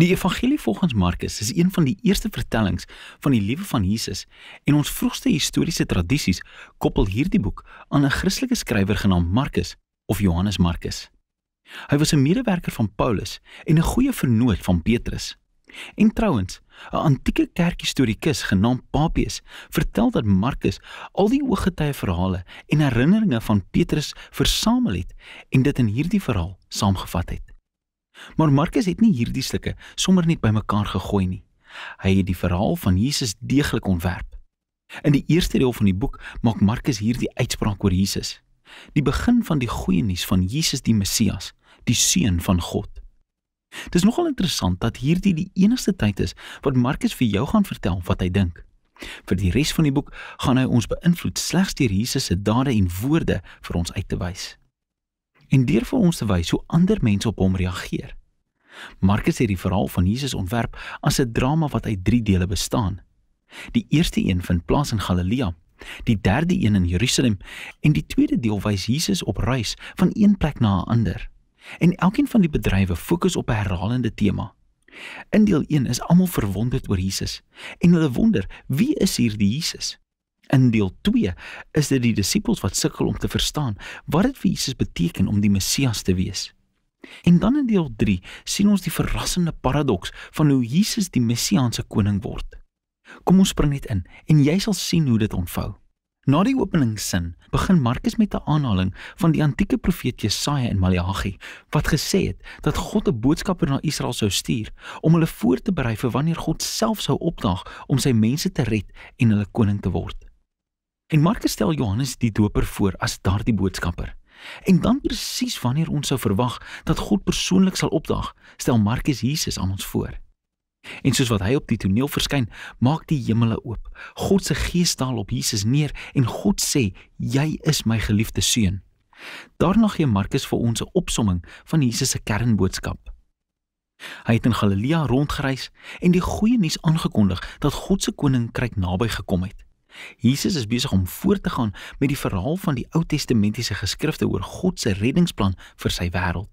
Die evangelie volgens Markus is een van die eerste vertellings van die lewe van Jesus en ons vroegste historiese tradisies koppel hierdie boek aan 'n Christelike skrywer genaamd Markus of Johannes Markus. Hy was 'n medewerker van Paulus en 'n goeie vernoot van Petrus. En trouens, 'n antieke kerkhistorikus genaamd Papias vertel dat Markus al die ooggetuie verhale en herinneringe van Petrus versamel het en dit in hierdie verhaal saamgevat het. Maar Markus het nie hierdie stukke sommer net bymekaar gegooi nie. Hy het die verhaal van Jesus deeglik ontwerp. In die eerste deel van die boek maak Markus hierdie uitspraak oor Jesus. Die begin van die goeie nuus van Jesus die Messias, die seun van God. Dit is nogal interessant dat hierdie die enigste tyd is wat Markus vir jou gaan vertel wat hy dink. Vir die res van die boek gaan hy ons beïnvloed slegs deur Jesus se dade en woorde vir ons uit te wys en deur vir ons te wys hoe ander mense op hom reageer. Markus het die verhaal van Jesus ontwerp as 'n drama wat uit 3 dele bestaan. Die eerste een vind plaas in Galilea, die derde een in Jerusalem en die tweede deel wys Jesus op reis van een plek na 'n ander. En elkeen van die bedrywe fokus op 'n herhalende tema. In deel 1 is almal verwonderd oor Jesus en hulle wonder, wie is hierdie Jesus? In deel 2 is dit die disippels wat sukkel om te verstaan wat dit vir Jesus beteken om die Messias te wees. En dan in deel 3 sien ons die verrassende paradoks van hoe Jesus die messiaanse koning word. Kom ons spring net in en jy sal sien hoe dit ontvou. Na die openingssin begin Markus met 'n aanhaling van die antieke profeet Jesaja in Maleagi wat gesê het dat God 'n boodskapper na Israel sou stuur om hulle voor te berei vir wanneer God self sou opdaag om sy mense te red en hulle koning te word. En Markus stel Johannes die Doper voor as daardie boodskapper. En dan presies wanneer ons sou verwag dat God persoonlik sal opdaag, stel Markus Jesus aan ons voor. En soos wat hy op die toneel verskyn, maak die hemele oop. God se gees daal op Jesus neer en God sê: "Jy is my geliefde seun." Daarna gee Markus vir ons 'n opsomming van Jesus se kernboodskap. Hy het in Galilea rondgereis en die goeie nuus aangekondig dat God se koninkryk naby gekom het. Jesus is besig om voort te gaan met die verhaal van die Ou Testamentiese geskrifte oor God se reddingsplan vir sy wêreld.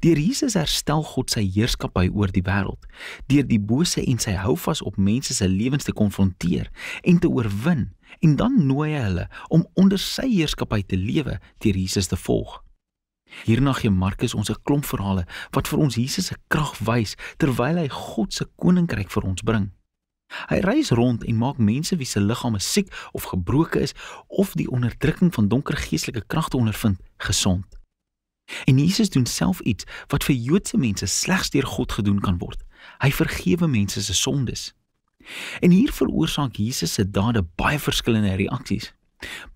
Deur Jesus herstel God sy heerskappy oor die wêreld deur die bose en sy houvas op mense se lewens te konfronteer en te oorwin en dan nooi hy hulle om onder sy heerskappy te lewe deur Jesus te volg. Hierna gee Markus ons 'n klomp verhale wat vir ons Jesus se krag wys terwyl hy God se koninkryk vir ons bring. Hy reis rond en maak mense wie se liggame siek of gebroken is of die onderdrukking van donker geestelike kragte ondervind gesond. En Jesus doen self iets wat vir Joodse mense slegs deur God gedoen kan word. Hy vergewe mense se sondes. En hier veroorsaak Jesus se dade baie verskillende reaksies.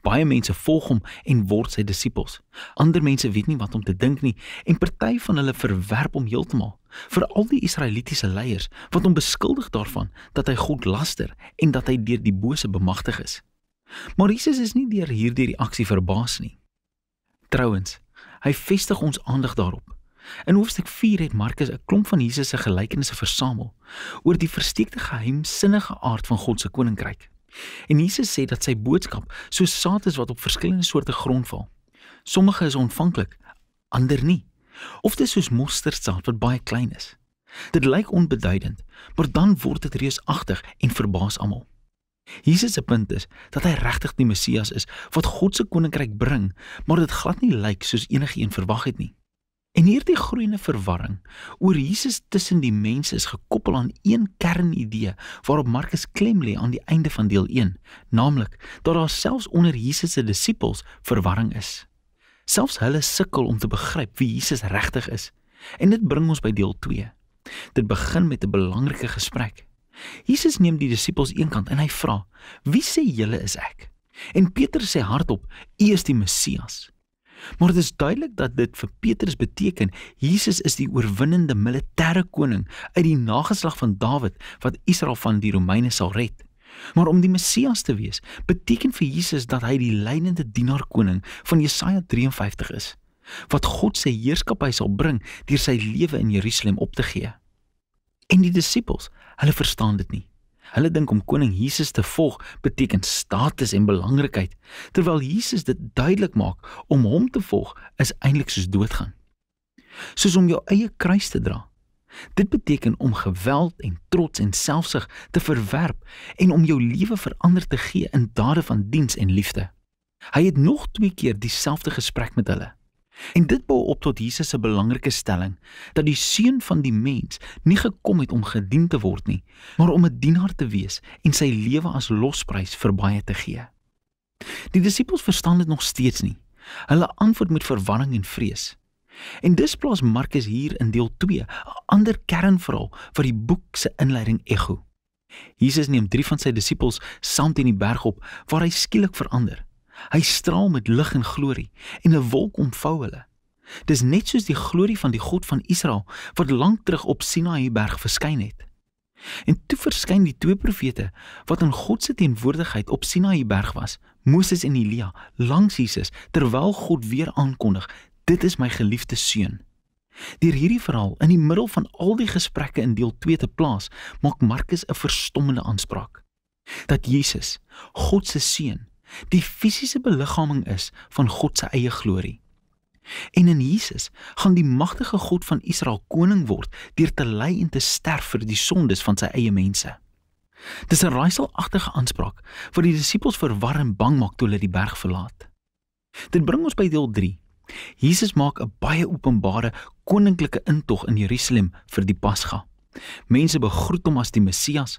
Baie mense volg hom en word sy disippels. Ander mense weet nie wat om te dink nie en party van hulle verwerp hom heeltemal vir al die Israelitiese leiers wat hom beskuldig daarvan dat hy God laster en dat hy deur die bose bemagtig is. Maar Jesus is nie deur hierdie reaksie verbaas nie. Trouwens, hy vestig ons aandag daarop. In hoofstuk 4 het Markus 'n klomp van Jesus se gelykenisse versamel oor die versteekte geheimsinnige aard van God se koninkryk. En Jesus sê dat sy boodskap soos saad is wat op verskillende soorte grond val. Sommige is ontvanklik, ander nie of dit is soos mosterdsaad wat baie klein is. Dit lyk onbeduidend, maar dan word dit reusagtig en verbaas almal. Jesus se punt is dat hy regtig die Messias is wat God se koninkryk bring, maar dit glad nie lyk soos enige een verwag het nie. En hierdie groeiende verwarring oor Jesus tussen die mense is gekoppel aan een kernidee waarop Markus klem lê aan die einde van deel 1, naamlik dat daar selfs onder Jesus se disippels verwarring is. Selfs hulle sukkel om te begryp wie Jesus regtig is. En dit bring ons by deel 2. Dit begin met 'n belangrike gesprek. Jesus neem die disippels eenkant en hy vra: "Wie sê julle is ek?" En Petrus sê hardop: "U is die Messias." Maar dit is duidelik dat dit vir Petrus beteken Jesus is die oorwinnende militêre koning uit die nageslag van Dawid wat Israel van die Romeine sal red. Maar om die Messias te wees, beteken vir Jesus dat hy die leidende dienaar koning van Jesaja 53 is, wat God se heerskappy sal bring deur sy lewe in Jerusalem op te gee. En die disippels, hulle verstaan dit nie. Hulle dink om koning Jesus te volg beteken status en belangrikheid, terwyl Jesus dit duidelik maak om hom te volg is eintlik soos doodgaan. Soos om jou eie kruis te dra Dit beteken om geweld en trots en selfsug te verwerp en om jou lewe verander te gee in dade van diens en liefde. Hy het nog twee keer dieselfde gesprek met hulle. En dit bou op tot Jesus se belangrike stelling dat die seun van die mens nie gekom het om gedien te word nie, maar om 'n dienaar te wees en sy lewe as losprys vir baie te gee. Die disippels verstaan dit nog steeds nie. Hulle antwoord met verwarring en vrees. En dis plaas Markus hier in deel 2, ander kernverhaal vir die boek se inleiding ego. Jesus neem 3 van sy disippels saam teen die berg op waar hy skielik verander. Hy straal met lig en glorie en 'n wolk omvou hulle. Dis net soos die glorie van die God van Israel wat lank terug op Sinaï berg verskyn het. En toe verskyn die twee profete wat in God se teenwoordigheid op Sinaï berg was, Moses en Elia, langs Jesus terwyl God weer aankondig Dit is my geliefde seun. Deur hierdie verhaal in die middel van al die gesprekke in deel 2 te plaas, maak Markus 'n verstommende aanspraak dat Jesus, God se seun, die fisiese beliggaaming is van God se eie glorie. En in Jesus gaan die magtige God van Israel koning word deur te ly en te sterf vir die sondes van sy eie mense. Dis 'n raaiselagtige aanspraak wat die disippels verwar en bang maak toe hulle die berg verlaat. Dit bring ons by deel Jesus maak 'n baie openbare koninklike intog in Jerusalem vir die Pasga. Mense begroet hom as die Messias,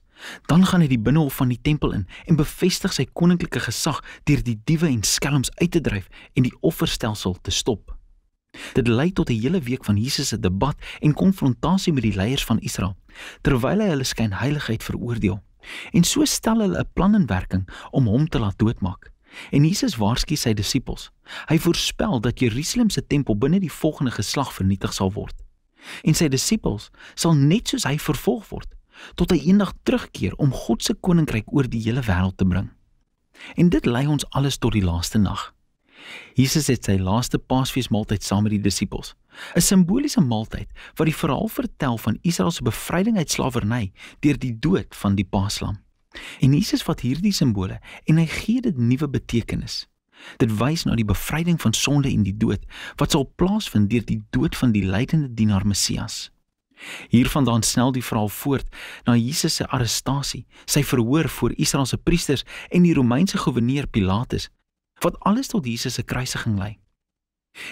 dan gaan hy die binnehof van die tempel in en bevestig sy koninklike gesag deur die diewe en skelms uit te dryf en die offerstelsel te stop. Dit lei tot 'n hele week van Jesus se debat en konfrontasie met die leiers van Israel terwyl hy hulle skynheiligheid veroordeel. En so stel hulle 'n plan in werking om hom te laat doodmaak. En Jesus waarsku sy disippels. Hy voorspel dat Jerusalem se tempel binne die volgende geslag vernietig sal word. En sy disippels sal net soos hy vervolg word tot hy eendag terugkeer om God se koninkryk oor die hele wêreld te bring. En dit lei ons alles tot die laaste nag. Jesus het sy laaste Paasfeesmaaltyd saam met die disippels. 'n Simboliese maaltyd wat die verhaal vertel van Israel se bevryding uit slawerny deur die dood van die Paaslam. En Jesus vat hierdie simbole en hy gee dit nuwe betekenis. Dit wys na die bevryding van sonde en die dood wat sal plaasvind deur die dood van die lydende dienaar Messias. Hiervandaan snel die verhaal voort na Jesus se arrestasie, sy verhoor voor Israel se priesters en die Romeinse goewerneur Pilatus, wat alles tot Jesus se kruisiging lei.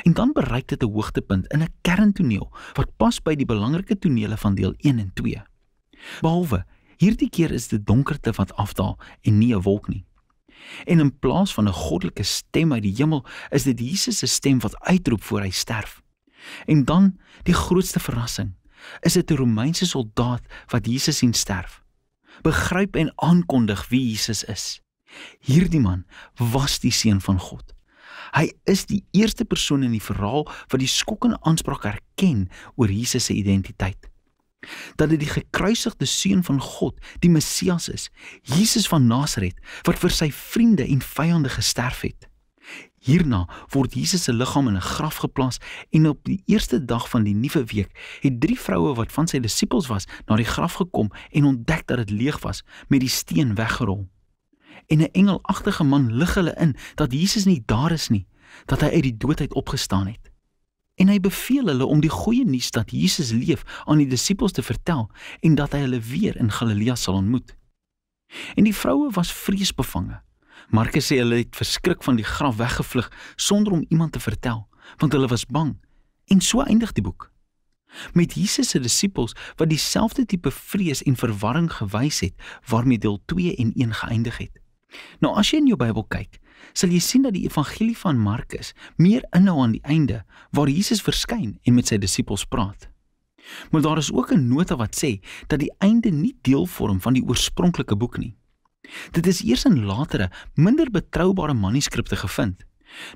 En dan bereik dit 'n hoogtepunt in 'n kerntoneel wat pas by die belangrike tonele van deel 1 en 2. Behalwe Hierdie keer is dit donkerte wat afdaal en nie 'n wolk nie. En in plaas van 'n goddelike stem uit die hemel, is dit Jesus se stem wat uitroep voor hy sterf. En dan, die grootste verrassing, is dit 'n Romeinse soldaat wat Jesus sien sterf. Begryp en aankondig wie Jesus is. Hierdie man was die seun van God. Hy is die eerste persoon in die verhaal wat die skokkende aanspraak herken oor Jesus se identiteit dat dit die gekruisigde seun van God, die Messias is, Jesus van Nasaret, wat vir sy vriende en vyande gesterf het. Hierna word Jesus se liggaam in 'n graf geplaas en op die eerste dag van die nuwe week het drie vroue wat van sy disippels was na die graf gekom en ontdek dat dit leeg was met die steen weggerol. En 'n engelagtige man lig hulle in dat Jesus nie daar is nie, dat hy uit die dood uit opgestaan het en hy beveel hulle om die goeie nuus dat Jesus leef aan die disippels te vertel en dat hy hulle weer in Galilea sal ontmoet. En die vroue was vreesbevange. Markus sê hulle het verskrik van die graf weggevlug sonder om iemand te vertel, want hulle was bang. En so eindig die boek. Met Jesus se disippels wat dieselfde tipe vrees en verwarring gewys het waarmee deel 2 en 1 geëindig het. Nou as jy in jou Bybel kyk, sal jy sien dat die evangelie van Markus meer inhou aan die einde waar Jesus verskyn en met sy disippels praat. Maar daar is ook 'n nota wat sê dat die einde nie deel vorm van die oorspronklike boek nie. Dit is eers in latere, minder betroubare manuskripte gevind.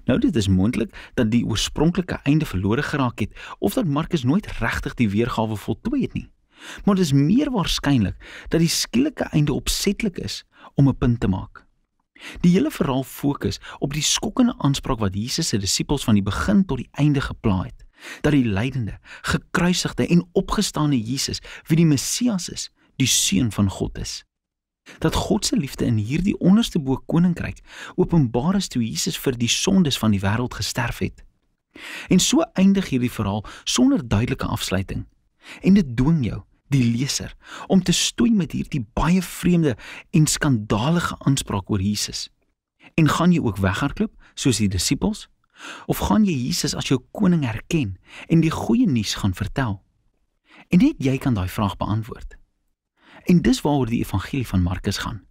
Nou dit is moontlik dat die oorspronklike einde verlore geraak het of dat Markus nooit regtig die weergawe voltooi het nie. Maar dit is meer waarskynlik dat die skielike einde opsetlik is om 'n punt te maak. Die hele verhaal fokus op die skokkende aanspraak wat Jesus se disippels van die begin tot die einde geplaai het, dat die lydende, gekruisigde en opgestaane Jesus wie die Messias is, die seun van God is. Dat God se liefde in hierdie onderste bo koninkryk openbaar is toe Jesus vir die sondes van die wêreld gesterf het. En so eindig hierdie verhaal sonder duidelike afsluiting. En dit dwing jou die leser om te stoei met hierdie baie vreemde en skandalige aanspraak oor Jesus. En gaan jy ook weghardloop soos die disippels of gaan jy Jesus as jou koning erken en die goeie nuus gaan vertel? En net jy kan daai vraag beantwoord. En dis waaroor die evangelie van Markus gaan.